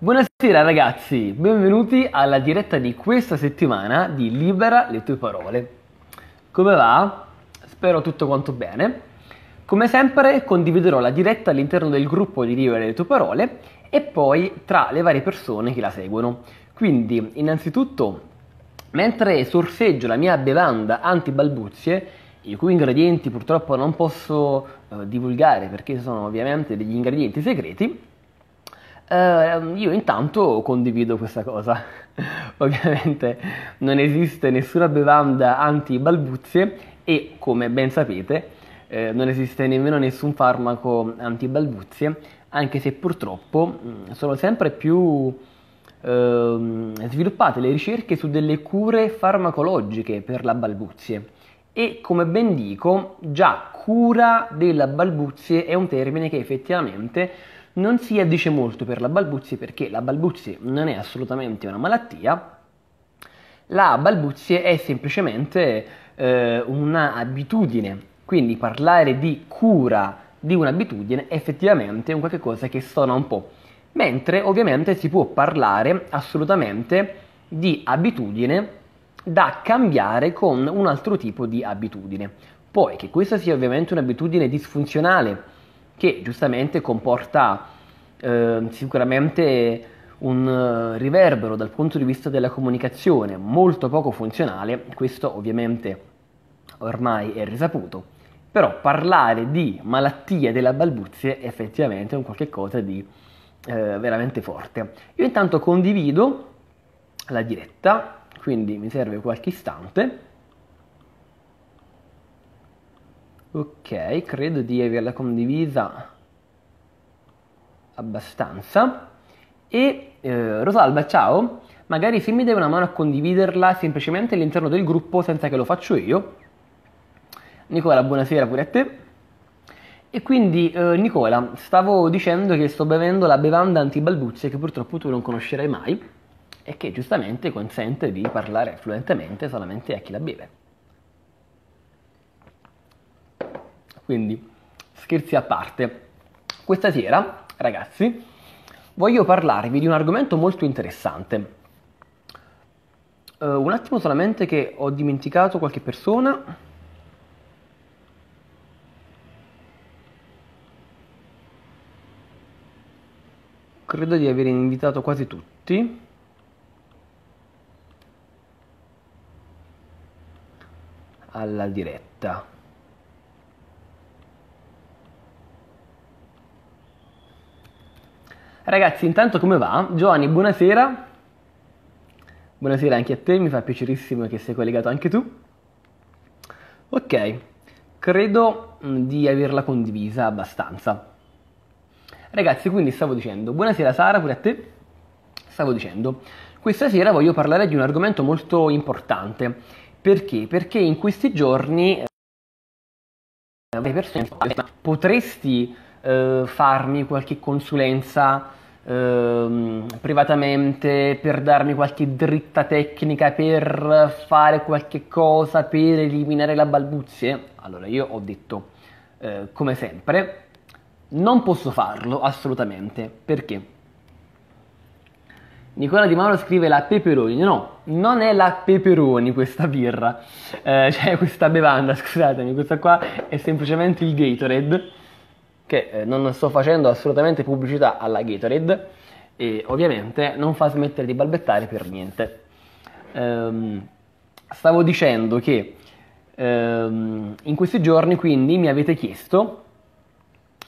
Buonasera ragazzi, benvenuti alla diretta di questa settimana di Libera le tue parole. Come va? Spero tutto quanto bene. Come sempre condividerò la diretta all'interno del gruppo di Libera le tue parole e poi tra le varie persone che la seguono. Quindi, innanzitutto, mentre sorseggio la mia bevanda antibalbuzie, i cui ingredienti purtroppo non posso eh, divulgare perché sono ovviamente degli ingredienti segreti, Uh, io intanto condivido questa cosa. Ovviamente non esiste nessuna bevanda anti-balbuzie e, come ben sapete, eh, non esiste nemmeno nessun farmaco anti-balbuzie, anche se purtroppo mm, sono sempre più eh, sviluppate le ricerche su delle cure farmacologiche per la balbuzie. E come ben dico, già cura della balbuzie è un termine che effettivamente non si addice molto per la balbuzie perché la balbuzie non è assolutamente una malattia, la balbuzie è semplicemente eh, un'abitudine, quindi parlare di cura di un'abitudine effettivamente è un qualcosa che suona un po', mentre ovviamente si può parlare assolutamente di abitudine da cambiare con un altro tipo di abitudine. Poi che questa sia ovviamente un'abitudine disfunzionale, che giustamente comporta eh, sicuramente un eh, riverbero dal punto di vista della comunicazione molto poco funzionale, questo ovviamente ormai è risaputo, però parlare di malattia della balbuzie effettivamente è un qualche cosa di eh, veramente forte. Io intanto condivido la diretta, quindi mi serve qualche istante. ok credo di averla condivisa abbastanza e eh, Rosalba ciao magari se mi dai una mano a condividerla semplicemente all'interno del gruppo senza che lo faccio io Nicola buonasera pure a te e quindi eh, Nicola, stavo dicendo che sto bevendo la bevanda antibalbuzie che purtroppo tu non conoscerai mai e che giustamente consente di parlare fluentemente solamente a chi la beve. Quindi, scherzi a parte, questa sera, ragazzi, voglio parlarvi di un argomento molto interessante. Uh, un attimo solamente che ho dimenticato qualche persona. Credo di aver invitato quasi tutti. alla diretta. Ragazzi, intanto come va? Giovanni, buonasera. Buonasera anche a te, mi fa piacerissimo che sei collegato anche tu. Ok, credo mm, di averla condivisa abbastanza. Ragazzi, quindi stavo dicendo, buonasera Sara, pure a te. Stavo dicendo, questa sera voglio parlare di un argomento molto importante. Perché? Perché in questi giorni eh, potresti eh, farmi qualche consulenza ehm, privatamente per darmi qualche dritta tecnica, per fare qualche cosa, per eliminare la balbuzie, allora io ho detto, eh, come sempre, non posso farlo assolutamente. Perché? Nicola Di Mauro scrive la peperoni. No, non è la peperoni questa birra, eh, cioè questa bevanda, scusatemi, questa qua è semplicemente il Gatorade che eh, non sto facendo assolutamente pubblicità alla Gatorade e ovviamente non fa smettere di balbettare per niente. Ehm, stavo dicendo che ehm, in questi giorni quindi mi avete chiesto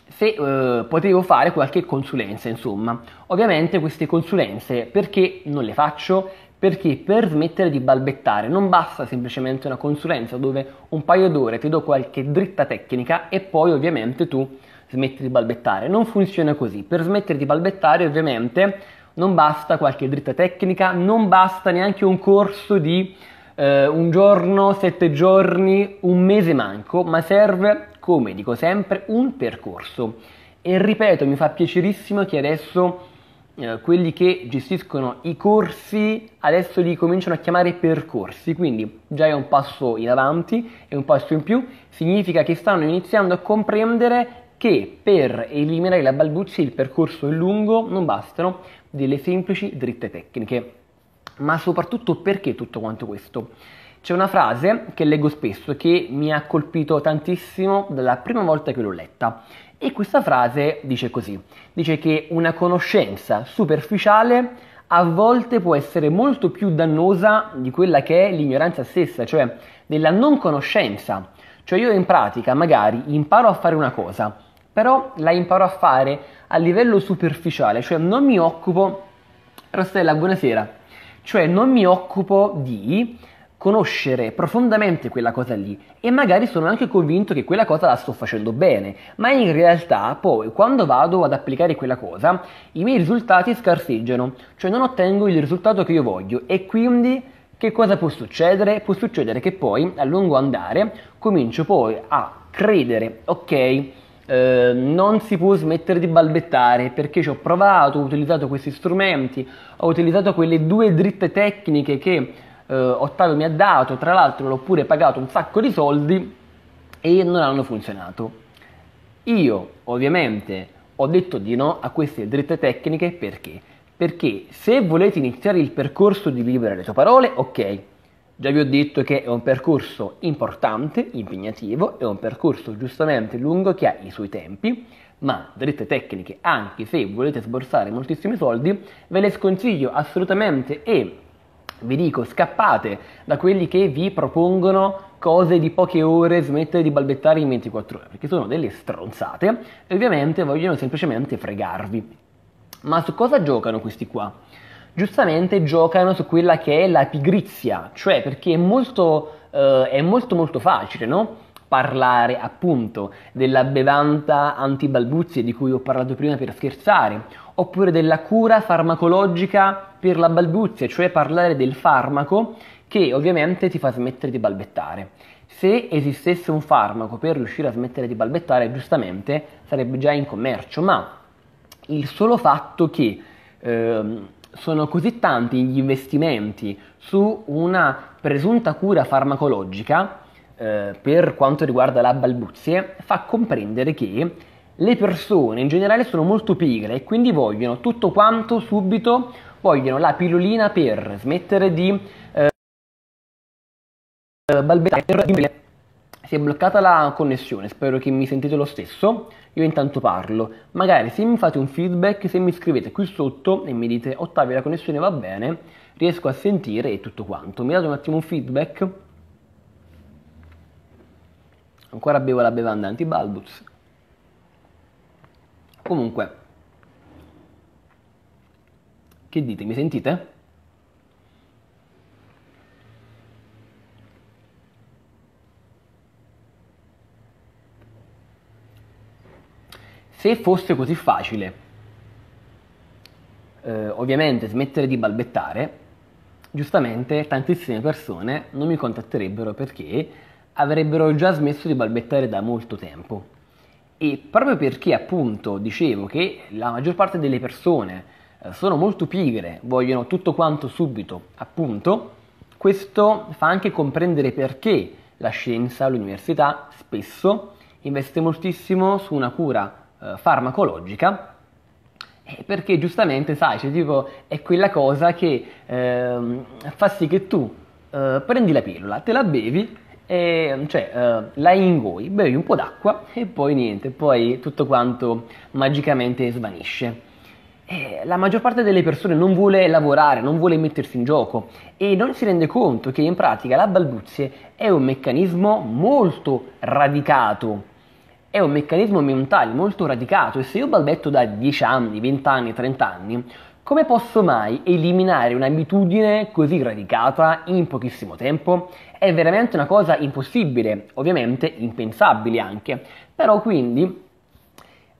se eh, potevo fare qualche consulenza, insomma. Ovviamente queste consulenze perché non le faccio? Perché per smettere di balbettare non basta semplicemente una consulenza dove un paio d'ore ti do qualche dritta tecnica e poi ovviamente tu smettere di balbettare. Non funziona così. Per smettere di balbettare, ovviamente, non basta qualche dritta tecnica, non basta neanche un corso di eh, un giorno, sette giorni, un mese manco, ma serve, come dico sempre, un percorso. E ripeto, mi fa piacerissimo che adesso eh, quelli che gestiscono i corsi adesso li cominciano a chiamare percorsi, quindi già è un passo in avanti, è un passo in più, significa che stanno iniziando a comprendere che per eliminare la balbuzia il percorso è lungo, non bastano delle semplici dritte tecniche. Ma soprattutto perché tutto quanto questo? C'è una frase che leggo spesso che mi ha colpito tantissimo dalla prima volta che l'ho letta. E questa frase dice così: dice che una conoscenza superficiale a volte può essere molto più dannosa di quella che è l'ignoranza stessa, cioè della non conoscenza. Cioè io in pratica magari imparo a fare una cosa, però la imparo a fare a livello superficiale, cioè non mi occupo, Rossella, buonasera, cioè non mi occupo di conoscere profondamente quella cosa lì e magari sono anche convinto che quella cosa la sto facendo bene, ma in realtà poi quando vado ad applicare quella cosa i miei risultati scarseggiano, cioè non ottengo il risultato che io voglio e quindi che cosa può succedere? Può succedere che poi a lungo andare comincio poi a credere, ok? Eh, non si può smettere di balbettare perché ci ho provato, ho utilizzato questi strumenti, ho utilizzato quelle due dritte tecniche che eh, Ottavio mi ha dato, tra l'altro l'ho pure pagato un sacco di soldi e non hanno funzionato. Io ovviamente ho detto di no a queste dritte tecniche perché? Perché se volete iniziare il percorso di vivere le tue parole, ok, Già vi ho detto che è un percorso importante, impegnativo, è un percorso giustamente lungo che ha i suoi tempi, ma dritte tecniche, anche se volete sborsare moltissimi soldi, ve le sconsiglio assolutamente e vi dico scappate da quelli che vi propongono cose di poche ore, smettere di balbettare in 24 ore, perché sono delle stronzate e ovviamente vogliono semplicemente fregarvi. Ma su cosa giocano questi qua? giustamente giocano su quella che è la pigrizia, cioè perché è molto, eh, è molto, molto facile, no? parlare appunto della bevanda antibalbuzie di cui ho parlato prima per scherzare, oppure della cura farmacologica per la balbuzia, cioè parlare del farmaco che ovviamente ti fa smettere di balbettare. Se esistesse un farmaco per riuscire a smettere di balbettare, giustamente sarebbe già in commercio, ma il solo fatto che ehm, sono così tanti gli investimenti su una presunta cura farmacologica eh, per quanto riguarda la balbuzie, fa comprendere che le persone in generale sono molto pigre e quindi vogliono tutto quanto subito, vogliono la pillolina per smettere di eh, balbettare, per si è bloccata la connessione, spero che mi sentite lo stesso. Io intanto parlo. Magari se mi fate un feedback, se mi scrivete qui sotto e mi dite Ottavio la connessione va bene, riesco a sentire e tutto quanto. Mi date un attimo un feedback? Ancora bevo la bevanda anti-balbuz. Comunque, che dite, mi sentite? Se fosse così facile, eh, ovviamente smettere di balbettare, giustamente tantissime persone non mi contatterebbero perché avrebbero già smesso di balbettare da molto tempo. E proprio perché appunto dicevo che la maggior parte delle persone eh, sono molto pigre, vogliono tutto quanto subito, appunto, questo fa anche comprendere perché la scienza, l'università spesso investe moltissimo su una cura eh, farmacologica eh, perché giustamente sai, cioè, tipo, è quella cosa che eh, fa sì che tu eh, prendi la pillola, te la bevi, e, cioè eh, la ingoi, bevi un po' d'acqua e poi niente, poi tutto quanto magicamente svanisce. la maggior parte delle persone non vuole lavorare, non vuole mettersi in gioco e non si rende conto che in pratica la balbuzie è un meccanismo molto radicato è un meccanismo mentale molto radicato e se io balbetto da 10 anni, 20 anni, 30 anni, come posso mai eliminare un'abitudine così radicata in pochissimo tempo? È veramente una cosa impossibile, ovviamente impensabile anche, però quindi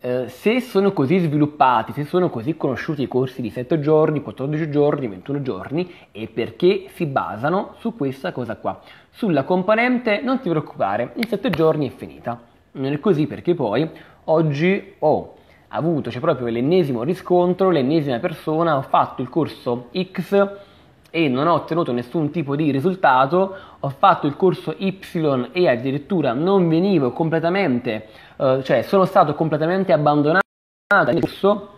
eh, se sono così sviluppati, se sono così conosciuti i corsi di 7 giorni, 14 giorni, 21 giorni, è perché si basano su questa cosa qua. Sulla componente non ti preoccupare, in 7 giorni è finita. Non è così perché poi oggi ho avuto, c'è proprio l'ennesimo riscontro, l'ennesima persona, ho fatto il corso X e non ho ottenuto nessun tipo di risultato, ho fatto il corso Y e addirittura non venivo completamente, eh, cioè sono stato completamente abbandonato dal corso,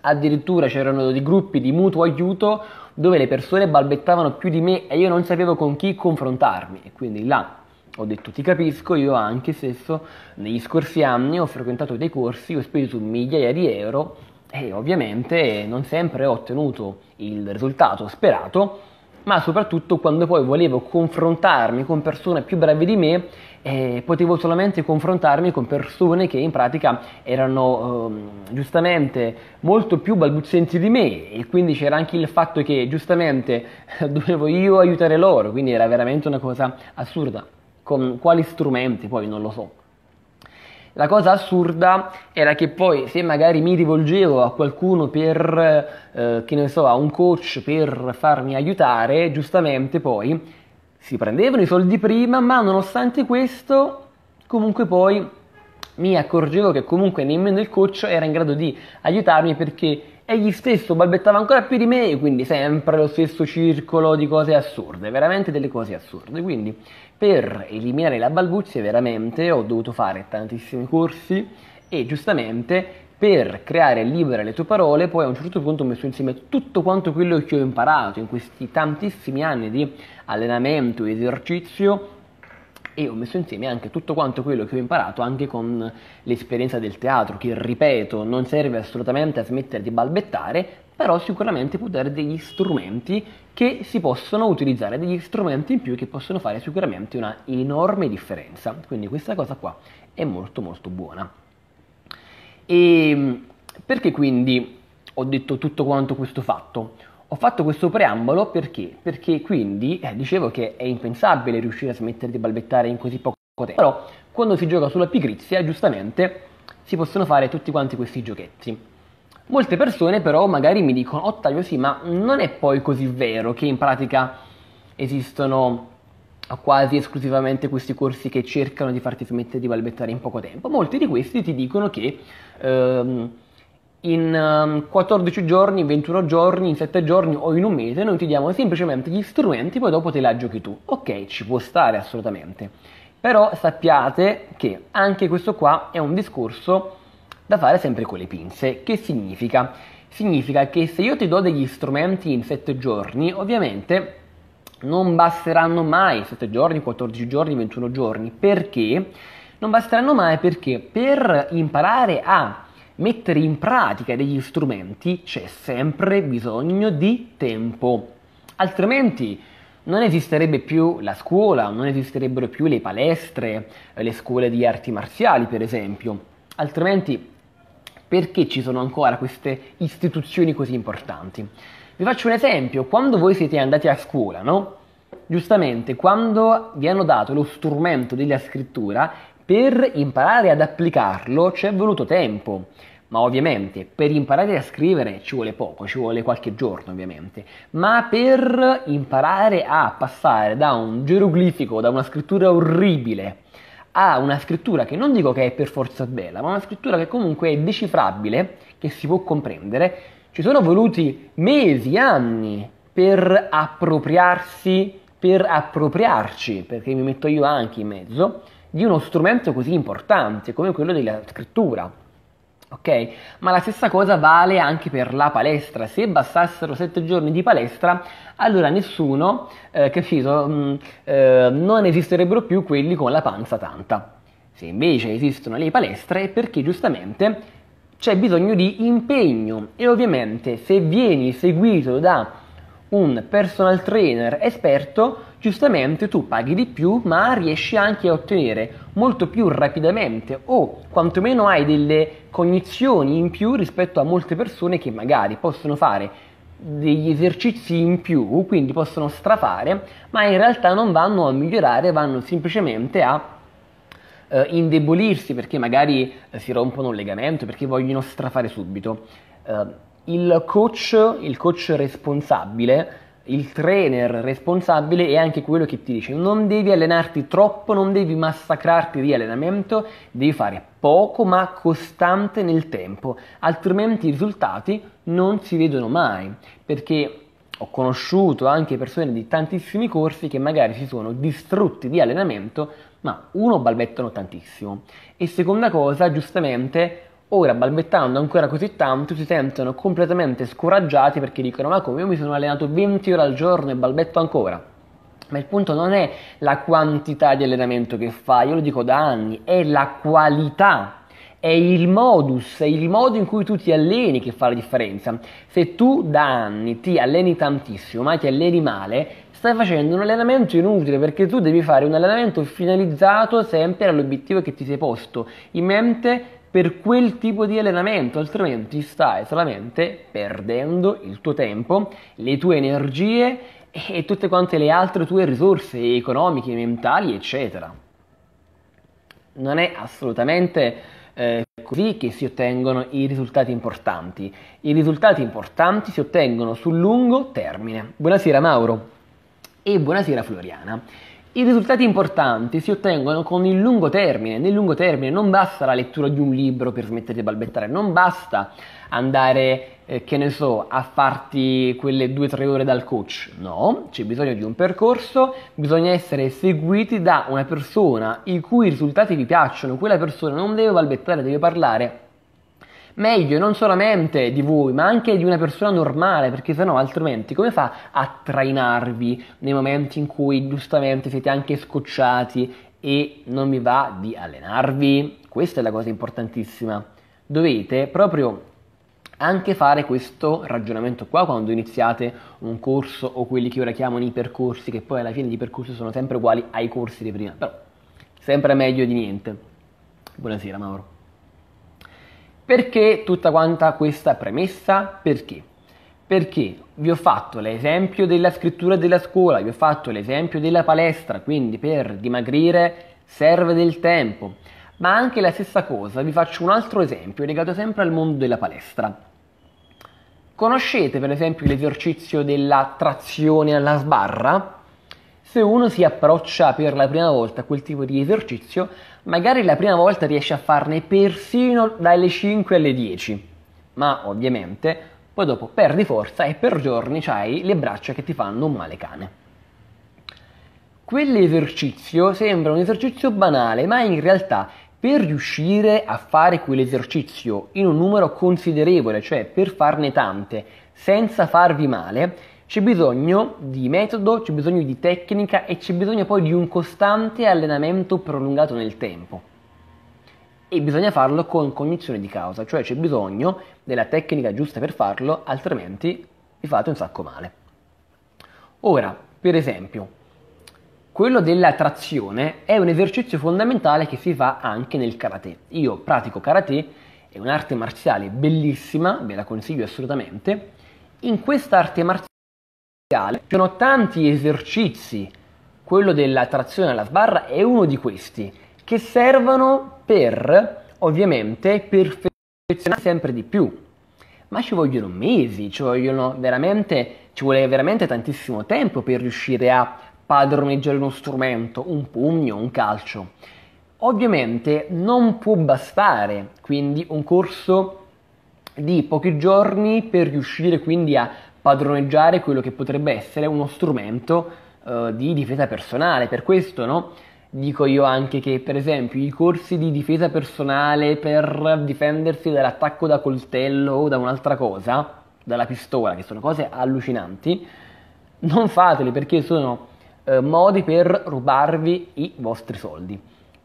addirittura c'erano dei gruppi di mutuo aiuto dove le persone balbettavano più di me e io non sapevo con chi confrontarmi e quindi là ho detto ti capisco, io anche stesso negli scorsi anni ho frequentato dei corsi, ho speso migliaia di euro e ovviamente non sempre ho ottenuto il risultato sperato, ma soprattutto quando poi volevo confrontarmi con persone più brave di me eh, potevo solamente confrontarmi con persone che in pratica erano eh, giustamente molto più balbuzienti di me e quindi c'era anche il fatto che giustamente dovevo io aiutare loro, quindi era veramente una cosa assurda con quali strumenti, poi non lo so. La cosa assurda era che poi se magari mi rivolgevo a qualcuno per, eh, che ne so, a un coach per farmi aiutare, giustamente poi si prendevano i soldi prima, ma nonostante questo, comunque poi mi accorgevo che comunque nemmeno il coach era in grado di aiutarmi perché egli stesso balbettava ancora più di me, quindi sempre lo stesso circolo di cose assurde, veramente delle cose assurde. Quindi per eliminare la balbuzia veramente ho dovuto fare tantissimi corsi e giustamente per creare libera le tue parole poi a un certo punto ho messo insieme tutto quanto quello che ho imparato in questi tantissimi anni di allenamento, e esercizio e ho messo insieme anche tutto quanto quello che ho imparato anche con l'esperienza del teatro, che ripeto non serve assolutamente a smettere di balbettare, però sicuramente può dare degli strumenti che si possono utilizzare, degli strumenti in più che possono fare sicuramente una enorme differenza. Quindi questa cosa qua è molto molto buona. E ehm, perché quindi ho detto tutto quanto questo fatto? Ho fatto questo preambolo perché? Perché quindi eh, dicevo che è impensabile riuscire a smettere di balbettare in così poco tempo. Però quando si gioca sulla pigrizia, giustamente, si possono fare tutti quanti questi giochetti. Molte persone però magari mi dicono, Ottavio sì, ma non è poi così vero che in pratica esistono quasi esclusivamente questi corsi che cercano di farti smettere di balbettare in poco tempo. Molti di questi ti dicono che... Ehm, in 14 ehm, giorni, 21 giorni, in 7 giorni o in un mese noi ti diamo semplicemente gli strumenti, poi dopo te la giochi tu. Ok, ci può stare assolutamente. Però sappiate che anche questo qua è un discorso da fare sempre con le pinze. Che significa? Significa che se io ti do degli strumenti in 7 giorni, ovviamente non basteranno mai 7 giorni, 14 giorni, 21 giorni. Perché? Non basteranno mai perché per imparare a mettere in pratica degli strumenti c'è sempre bisogno di tempo, altrimenti non esisterebbe più la scuola, non esisterebbero più le palestre, le scuole di arti marziali per esempio, altrimenti perché ci sono ancora queste istituzioni così importanti? Vi faccio un esempio, quando voi siete andati a scuola, no? Giustamente, quando vi hanno dato lo strumento della scrittura, per imparare ad applicarlo ci è voluto tempo ma ovviamente per imparare a scrivere ci vuole poco, ci vuole qualche giorno ovviamente, ma per imparare a passare da un geroglifico, da una scrittura orribile, a una scrittura che non dico che è per forza bella, ma una scrittura che comunque è decifrabile, che si può comprendere, ci sono voluti mesi, anni per appropriarsi, per appropriarci, perché mi metto io anche in mezzo, di uno strumento così importante come quello della scrittura ok? Ma la stessa cosa vale anche per la palestra. Se bastassero 7 giorni di palestra, allora nessuno, eh, capito, mh, mm, eh, non esisterebbero più quelli con la panza tanta. Se invece esistono le palestre è perché giustamente c'è bisogno di impegno e ovviamente se vieni seguito da un personal trainer esperto giustamente tu paghi di più ma riesci anche a ottenere molto più rapidamente o quantomeno hai delle cognizioni in più rispetto a molte persone che magari possono fare degli esercizi in più, quindi possono strafare, ma in realtà non vanno a migliorare, vanno semplicemente a eh, indebolirsi perché magari eh, si rompono un legamento, perché vogliono strafare subito. Eh, il coach, il coach responsabile, il trainer responsabile è anche quello che ti dice non devi allenarti troppo, non devi massacrarti di allenamento, devi fare poco ma costante nel tempo, altrimenti i risultati non si vedono mai, perché ho conosciuto anche persone di tantissimi corsi che magari si sono distrutti di allenamento, ma uno balbettano tantissimo. E seconda cosa, giustamente, Ora, balbettando ancora così tanto, si sentono completamente scoraggiati perché dicono: Ma come? Io mi sono allenato 20 ore al giorno e balbetto ancora. Ma il punto non è la quantità di allenamento che fai, io lo dico da anni, è la qualità è il modus, è il modo in cui tu ti alleni che fa la differenza. Se tu da anni ti alleni tantissimo, ma ti alleni male, stai facendo un allenamento inutile perché tu devi fare un allenamento finalizzato sempre all'obiettivo che ti sei posto in mente per quel tipo di allenamento, altrimenti stai solamente perdendo il tuo tempo, le tue energie e tutte quante le altre tue risorse economiche, mentali, eccetera. Non è assolutamente eh, così che si ottengono i risultati importanti. I risultati importanti si ottengono sul lungo termine. Buonasera Mauro e buonasera Floriana. I risultati importanti si ottengono con il lungo termine. Nel lungo termine non basta la lettura di un libro per smettere di balbettare, non basta andare, eh, che ne so, a farti quelle 2-3 ore dal coach. No, c'è bisogno di un percorso, bisogna essere seguiti da una persona i cui risultati vi piacciono. Quella persona non deve balbettare, deve parlare meglio non solamente di voi, ma anche di una persona normale, perché sennò altrimenti come fa a trainarvi nei momenti in cui giustamente siete anche scocciati e non vi va di allenarvi? Questa è la cosa importantissima. Dovete proprio anche fare questo ragionamento qua quando iniziate un corso o quelli che ora chiamano i percorsi, che poi alla fine di percorsi sono sempre uguali ai corsi di prima, però sempre meglio di niente. Buonasera Mauro. Perché tutta quanta questa premessa? Perché? Perché vi ho fatto l'esempio della scrittura della scuola, vi ho fatto l'esempio della palestra, quindi per dimagrire serve del tempo. Ma anche la stessa cosa, vi faccio un altro esempio legato sempre al mondo della palestra. Conoscete per esempio l'esercizio della trazione alla sbarra? Se uno si approccia per la prima volta a quel tipo di esercizio, magari la prima volta riesce a farne persino dalle 5 alle 10, ma ovviamente poi dopo perdi forza e per giorni hai le braccia che ti fanno un male cane. Quell'esercizio sembra un esercizio banale, ma in realtà per riuscire a fare quell'esercizio in un numero considerevole, cioè per farne tante, senza farvi male, c'è bisogno di metodo, c'è bisogno di tecnica e c'è bisogno poi di un costante allenamento prolungato nel tempo. E bisogna farlo con cognizione di causa, cioè c'è bisogno della tecnica giusta per farlo, altrimenti vi fate un sacco male. Ora, per esempio, quello della trazione è un esercizio fondamentale che si fa anche nel karate. Io pratico karate, è un'arte marziale bellissima, ve la consiglio assolutamente. In questa arte marziale ci sono tanti esercizi, quello della trazione alla sbarra è uno di questi, che servono per, ovviamente, perfezionare sempre di più. Ma ci vogliono mesi, ci, vogliono ci vuole veramente tantissimo tempo per riuscire a padroneggiare uno strumento, un pugno, un calcio. Ovviamente non può bastare quindi un corso di pochi giorni per riuscire quindi a padroneggiare quello che potrebbe essere uno strumento eh, di difesa personale. Per questo, no? Dico io anche che, per esempio, i corsi di difesa personale per difendersi dall'attacco da coltello o da un'altra cosa, dalla pistola, che sono cose allucinanti, non fateli perché sono eh, modi per rubarvi i vostri soldi.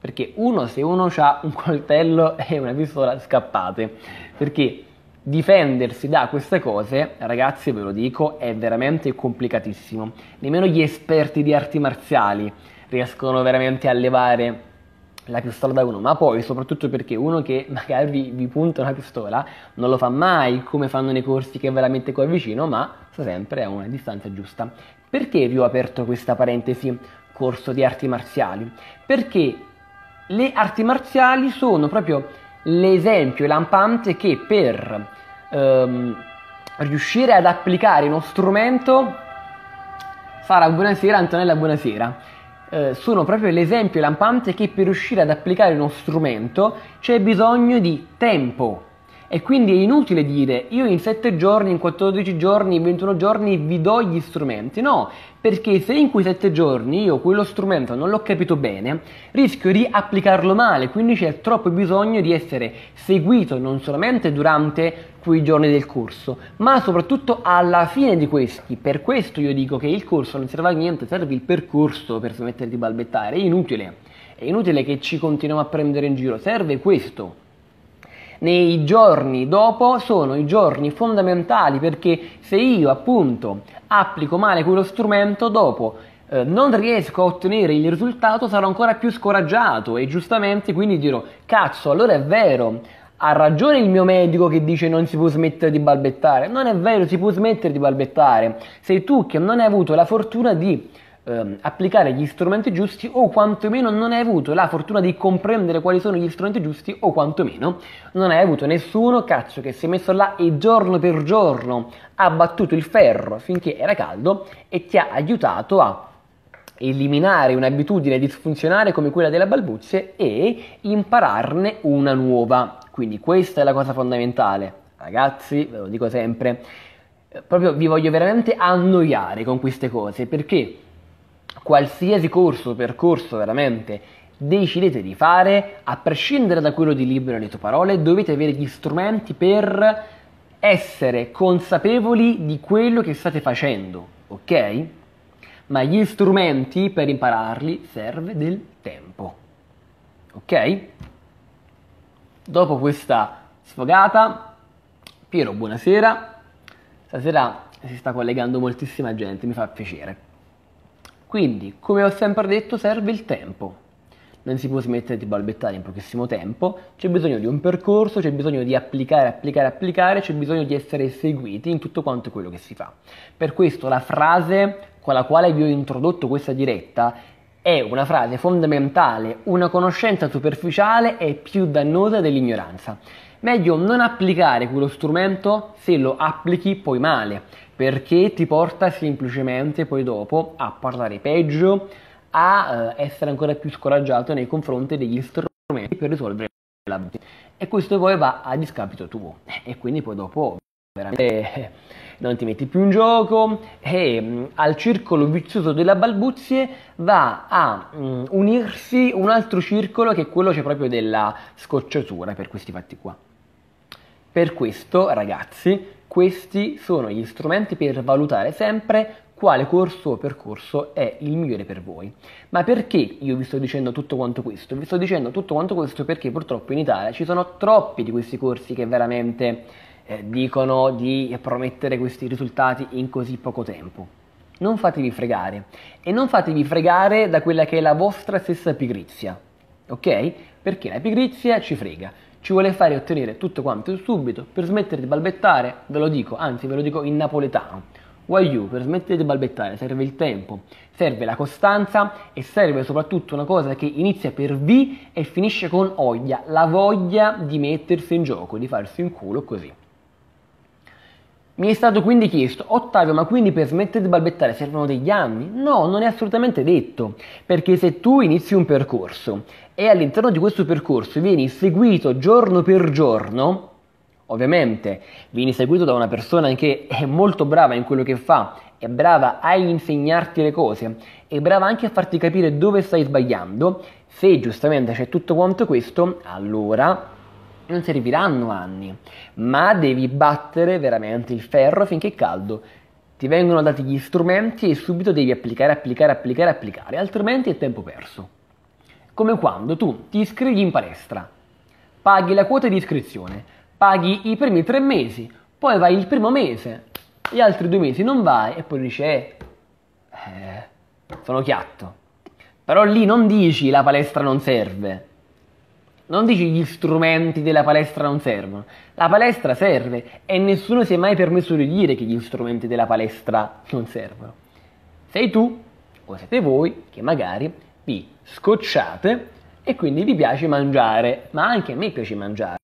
Perché uno, se uno ha un coltello e una pistola, scappate. Perché difendersi da queste cose, ragazzi ve lo dico, è veramente complicatissimo. Nemmeno gli esperti di arti marziali riescono veramente a levare la pistola da uno, ma poi soprattutto perché uno che magari vi, vi, punta una pistola non lo fa mai come fanno nei corsi che veramente qua vicino, ma sta sempre a una distanza giusta. Perché vi ho aperto questa parentesi corso di arti marziali? Perché le arti marziali sono proprio l'esempio lampante che per ehm, riuscire ad applicare uno strumento Sara buonasera, Antonella buonasera. Eh, sono proprio l'esempio lampante che per riuscire ad applicare uno strumento c'è bisogno di tempo, e quindi è inutile dire io in 7 giorni, in 14 giorni, in 21 giorni vi do gli strumenti. No, perché se in quei 7 giorni io quello strumento non l'ho capito bene, rischio di applicarlo male, quindi c'è troppo bisogno di essere seguito non solamente durante quei giorni del corso, ma soprattutto alla fine di questi. Per questo io dico che il corso non serve a niente, serve il percorso per smettere di balbettare, è inutile. È inutile che ci continuiamo a prendere in giro, serve questo nei giorni dopo sono i giorni fondamentali perché se io appunto applico male quello strumento dopo eh, non riesco a ottenere il risultato sarò ancora più scoraggiato e giustamente quindi dirò cazzo allora è vero ha ragione il mio medico che dice non si può smettere di balbettare non è vero si può smettere di balbettare sei tu che non hai avuto la fortuna di ehm, applicare gli strumenti giusti o quantomeno non hai avuto la fortuna di comprendere quali sono gli strumenti giusti o quantomeno non hai avuto nessuno cazzo che si è messo là e giorno per giorno ha battuto il ferro finché era caldo e ti ha aiutato a eliminare un'abitudine disfunzionale come quella della balbuzie e impararne una nuova. Quindi questa è la cosa fondamentale. Ragazzi, ve lo dico sempre, proprio vi voglio veramente annoiare con queste cose perché qualsiasi corso o percorso veramente decidete di fare, a prescindere da quello di libero le tue parole, dovete avere gli strumenti per essere consapevoli di quello che state facendo, ok? Ma gli strumenti per impararli serve del tempo, ok? Dopo questa sfogata, Piero, buonasera. Stasera si sta collegando moltissima gente, mi fa piacere. Quindi, come ho sempre detto, serve il tempo. Non si può smettere di balbettare in pochissimo tempo, c'è bisogno di un percorso, c'è bisogno di applicare, applicare, applicare, c'è bisogno di essere seguiti in tutto quanto quello che si fa. Per questo la frase con la quale vi ho introdotto questa diretta è una frase fondamentale, una conoscenza superficiale è più dannosa dell'ignoranza meglio non applicare quello strumento se lo applichi poi male, perché ti porta semplicemente poi dopo a parlare peggio, a eh, essere ancora più scoraggiato nei confronti degli strumenti per risolvere la vita. E questo poi va a discapito tuo. E quindi poi dopo veramente non ti metti più in gioco e mm, al circolo vizioso della balbuzie va a mm, unirsi un altro circolo che è quello cioè, proprio della scocciatura per questi fatti qua. Per questo, ragazzi, questi sono gli strumenti per valutare sempre quale corso o percorso è il migliore per voi. Ma perché io vi sto dicendo tutto quanto questo? Vi sto dicendo tutto quanto questo perché purtroppo in Italia ci sono troppi di questi corsi che veramente eh, dicono di promettere questi risultati in così poco tempo. Non fatevi fregare e non fatevi fregare da quella che è la vostra stessa pigrizia, ok? Perché la pigrizia ci frega ci vuole fare ottenere tutto quanto subito per smettere di balbettare, ve lo dico, anzi ve lo dico in napoletano. Why you? Per smettere di balbettare serve il tempo, serve la costanza e serve soprattutto una cosa che inizia per V e finisce con oglia, la voglia di mettersi in gioco, di farsi un culo così. Mi è stato quindi chiesto, Ottavio, ma quindi per smettere di balbettare servono degli anni? No, non è assolutamente detto, perché se tu inizi un percorso e all'interno di questo percorso vieni seguito giorno per giorno, ovviamente vieni seguito da una persona che è molto brava in quello che fa, è brava a insegnarti le cose, è brava anche a farti capire dove stai sbagliando, se giustamente c'è tutto quanto questo, allora non serviranno anni, ma devi battere veramente il ferro finché è caldo. Ti vengono dati gli strumenti e subito devi applicare, applicare, applicare, applicare, altrimenti è tempo perso. Come quando tu ti iscrivi in palestra, paghi la quota di iscrizione, paghi i primi tre mesi, poi vai il primo mese, gli altri due mesi non vai e poi dici, eh, eh sono chiatto. Però lì non dici la palestra non serve non dici gli strumenti della palestra non servono. La palestra serve e nessuno si è mai permesso di dire che gli strumenti della palestra non servono. Sei tu o siete voi che magari vi scocciate e quindi vi piace mangiare, ma anche a me piace mangiare.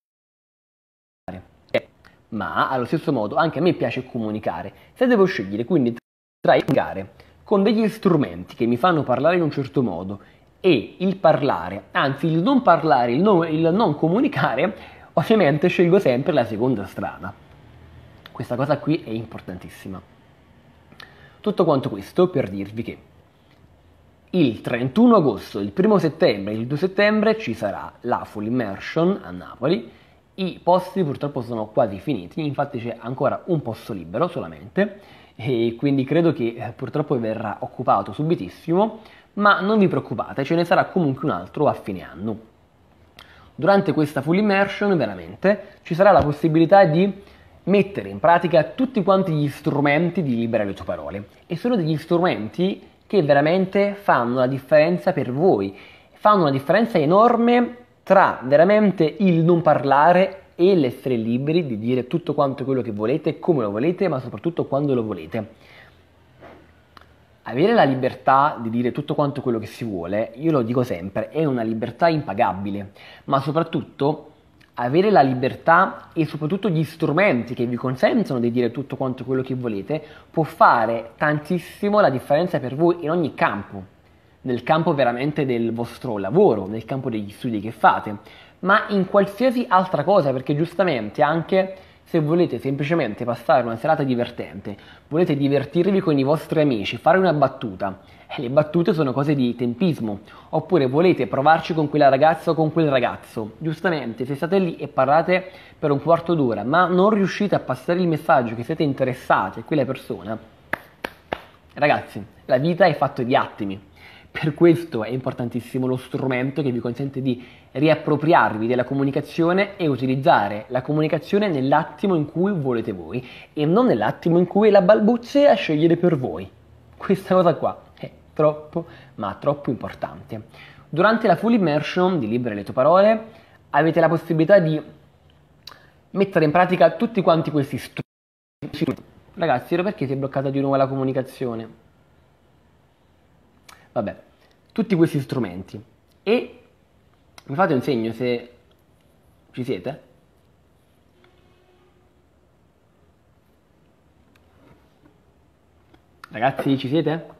Ma allo stesso modo anche a me piace comunicare. Se devo scegliere quindi tra i gare con degli strumenti che mi fanno parlare in un certo modo e il parlare, anzi il non parlare, il non, il non comunicare, ovviamente scelgo sempre la seconda strada. Questa cosa qui è importantissima. Tutto quanto questo per dirvi che il 31 agosto, il 1 settembre e il 2 settembre ci sarà la Full Immersion a Napoli. I posti purtroppo sono quasi finiti, infatti c'è ancora un posto libero solamente e quindi credo che eh, purtroppo verrà occupato subitissimo ma non vi preoccupate, ce ne sarà comunque un altro a fine anno. Durante questa full immersion, veramente, ci sarà la possibilità di mettere in pratica tutti quanti gli strumenti di Libera le tue parole. E sono degli strumenti che veramente fanno la differenza per voi, fanno una differenza enorme tra veramente il non parlare e l'essere liberi di dire tutto quanto quello che volete, come lo volete, ma soprattutto quando lo volete avere la libertà di dire tutto quanto quello che si vuole, io lo dico sempre, è una libertà impagabile, ma soprattutto avere la libertà e soprattutto gli strumenti che vi consentono di dire tutto quanto quello che volete può fare tantissimo la differenza per voi in ogni campo, nel campo veramente del vostro lavoro, nel campo degli studi che fate, ma in qualsiasi altra cosa, perché giustamente anche se volete semplicemente passare una serata divertente, volete divertirvi con i vostri amici, fare una battuta, e eh, le battute sono cose di tempismo, oppure volete provarci con quella ragazza o con quel ragazzo, giustamente se state lì e parlate per un quarto d'ora, ma non riuscite a passare il messaggio che siete interessati a quella persona, ragazzi, la vita è fatta di attimi. Per questo è importantissimo lo strumento che vi consente di riappropriarvi della comunicazione e utilizzare la comunicazione nell'attimo in cui volete voi e non nell'attimo in cui è la balbuzzia a scegliere per voi. Questa cosa qua è troppo, ma troppo importante. Durante la full immersion di Libere le tue parole avete la possibilità di mettere in pratica tutti quanti questi strumenti. Ragazzi, ero perché si è bloccata di nuovo la comunicazione? Vabbè, tutti questi strumenti. E mi fate un segno se ci siete? Ragazzi, ci siete?